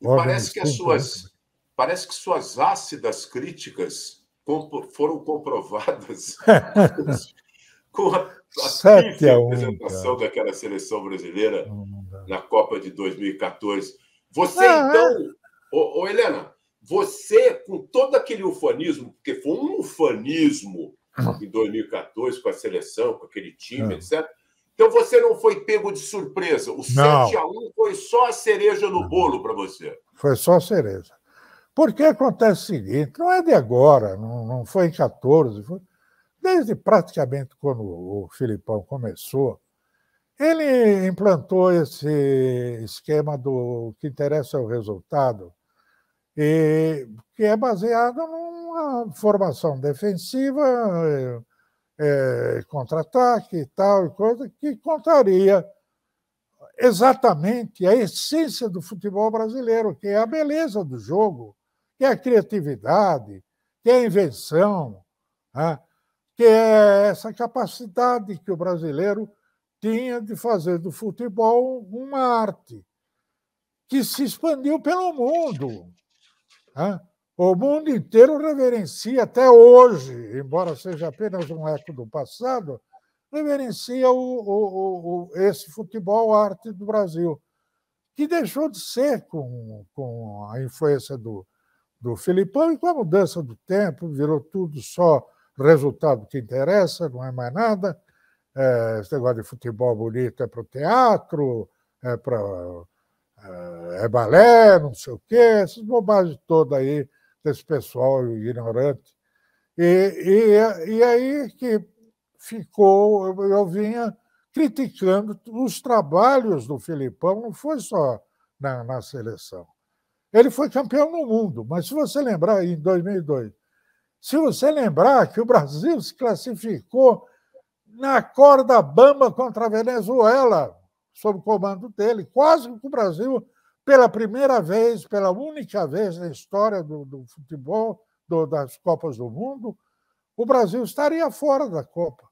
parece que as suas né? parece que suas ácidas críticas foram comprovadas com a, a apresentação daquela seleção brasileira na Copa de 2014. Você, ah, então, é. ô, ô, Helena, você, com todo aquele ufanismo, porque foi um ufanismo ah. em 2014 com a seleção, com aquele time, ah. etc., então você não foi pego de surpresa. O não. 7x1 foi só a cereja no bolo para você. Foi só a cereja. Porque acontece o seguinte, não é de agora, não, não foi em 14, foi desde praticamente quando o Filipão começou, ele implantou esse esquema do que interessa é o resultado, e, que é baseado numa formação defensiva eh, é, contra-ataque e tal, e coisa, que contaria exatamente a essência do futebol brasileiro, que é a beleza do jogo, que é a criatividade, que é a invenção, né? que é essa capacidade que o brasileiro tinha de fazer do futebol uma arte que se expandiu pelo mundo. Né? O mundo inteiro reverencia até hoje, embora seja apenas um eco do passado, reverencia o, o, o, esse futebol arte do Brasil, que deixou de ser com, com a influência do, do Filipão e com a mudança do tempo, virou tudo só resultado que interessa, não é mais nada. É, esse negócio de futebol bonito é para o teatro, é para é, é balé, não sei o quê, essas bobagens todas aí desse pessoal ignorante. E, e, e aí que ficou, eu, eu vinha criticando os trabalhos do Filipão, não foi só na, na seleção. Ele foi campeão no mundo, mas se você lembrar, em 2002, se você lembrar que o Brasil se classificou na corda bamba contra a Venezuela, sob o comando dele, quase que o Brasil pela primeira vez, pela única vez na história do, do futebol, do, das Copas do Mundo, o Brasil estaria fora da Copa.